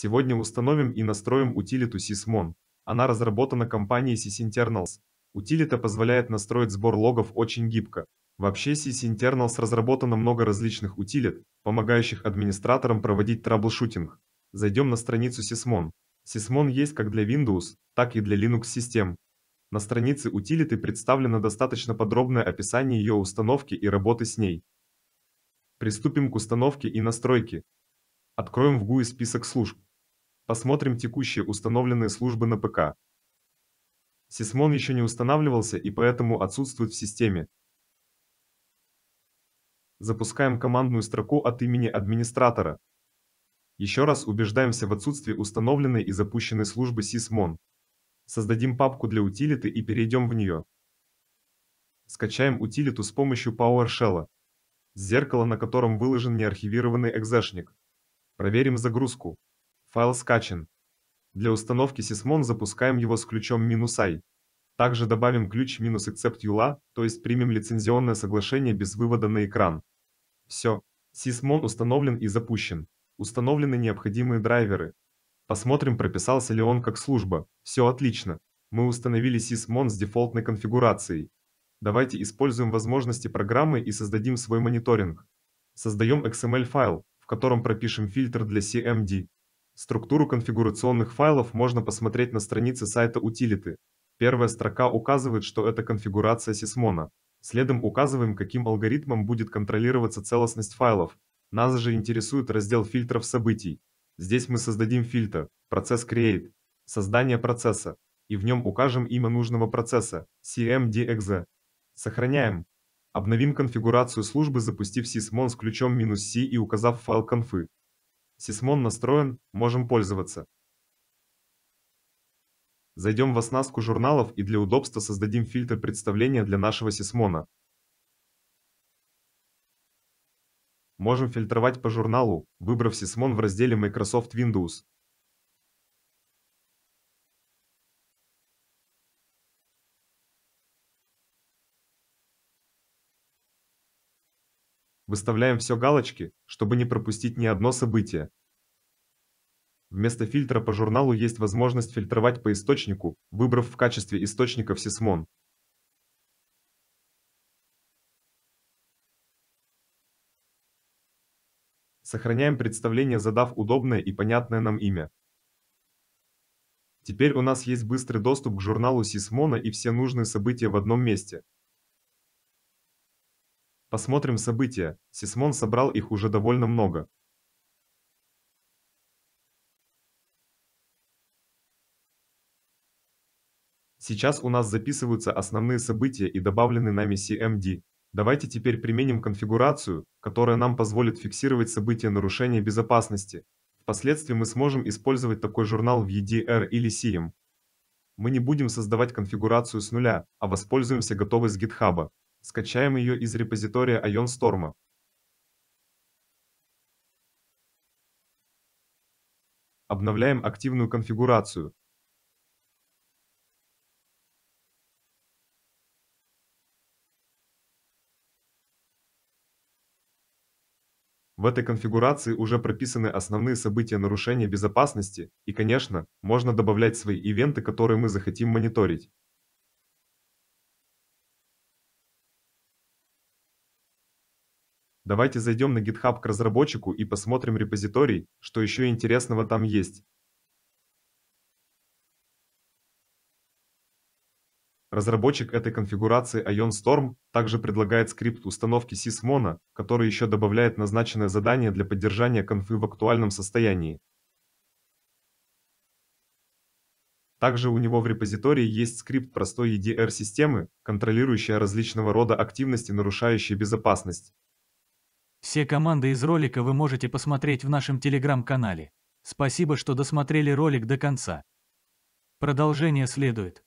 Сегодня установим и настроим утилиту Sysmon. Она разработана компанией SysInternals. Утилита позволяет настроить сбор логов очень гибко. Вообще SysInternals разработано много различных утилит, помогающих администраторам проводить траблшутинг. Зайдем на страницу Sysmon. Sysmon есть как для Windows, так и для Linux систем. На странице утилиты представлено достаточно подробное описание ее установки и работы с ней. Приступим к установке и настройке. Откроем в GUI список служб. Посмотрим текущие установленные службы на ПК. Сисмон еще не устанавливался и поэтому отсутствует в системе. Запускаем командную строку от имени администратора. Еще раз убеждаемся в отсутствии установленной и запущенной службы Sysmon. Создадим папку для утилиты и перейдем в нее. Скачаем утилиту с помощью PowerShell, зеркало на котором выложен неархивированный экзешник. Проверим загрузку. Файл скачан. Для установки Sysmon запускаем его с ключом i. Также добавим ключ accept EULA, то есть примем лицензионное соглашение без вывода на экран. Все. Sysmon установлен и запущен. Установлены необходимые драйверы. Посмотрим, прописался ли он как служба. Все отлично. Мы установили Sysmon с дефолтной конфигурацией. Давайте используем возможности программы и создадим свой мониторинг. Создаем XML-файл, в котором пропишем фильтр для CMD. Структуру конфигурационных файлов можно посмотреть на странице сайта утилиты. Первая строка указывает, что это конфигурация сисмона. Следом указываем, каким алгоритмом будет контролироваться целостность файлов. Нас же интересует раздел фильтров событий. Здесь мы создадим фильтр, процесс create, создание процесса, и в нем укажем имя нужного процесса, cmdexe. Сохраняем. Обновим конфигурацию службы, запустив sysmon с ключом "-c" и указав файл конфы. Сисмон настроен, можем пользоваться. Зайдем в оснастку журналов и для удобства создадим фильтр представления для нашего Сисмона. Можем фильтровать по журналу, выбрав Сисмон в разделе Microsoft Windows. Выставляем все галочки, чтобы не пропустить ни одно событие. Вместо фильтра по журналу есть возможность фильтровать по источнику, выбрав в качестве источника Сисмон. Сохраняем представление, задав удобное и понятное нам имя. Теперь у нас есть быстрый доступ к журналу Сисмона и все нужные события в одном месте. Посмотрим события. Сисмон собрал их уже довольно много. Сейчас у нас записываются основные события и добавлены нами CMD. Давайте теперь применим конфигурацию, которая нам позволит фиксировать события нарушения безопасности. Впоследствии мы сможем использовать такой журнал в EDR или CM. Мы не будем создавать конфигурацию с нуля, а воспользуемся готовой с GitHub. Скачаем ее из репозитория IonStorm. Обновляем активную конфигурацию, В этой конфигурации уже прописаны основные события нарушения безопасности, и, конечно, можно добавлять свои ивенты, которые мы захотим мониторить. Давайте зайдем на GitHub к разработчику и посмотрим репозиторий, что еще интересного там есть. Разработчик этой конфигурации Ion Storm также предлагает скрипт установки SysMono, который еще добавляет назначенное задание для поддержания конфы в актуальном состоянии. Также у него в репозитории есть скрипт простой EDR-системы, контролирующая различного рода активности, нарушающие безопасность. Все команды из ролика вы можете посмотреть в нашем телеграм-канале. Спасибо, что досмотрели ролик до конца. Продолжение следует.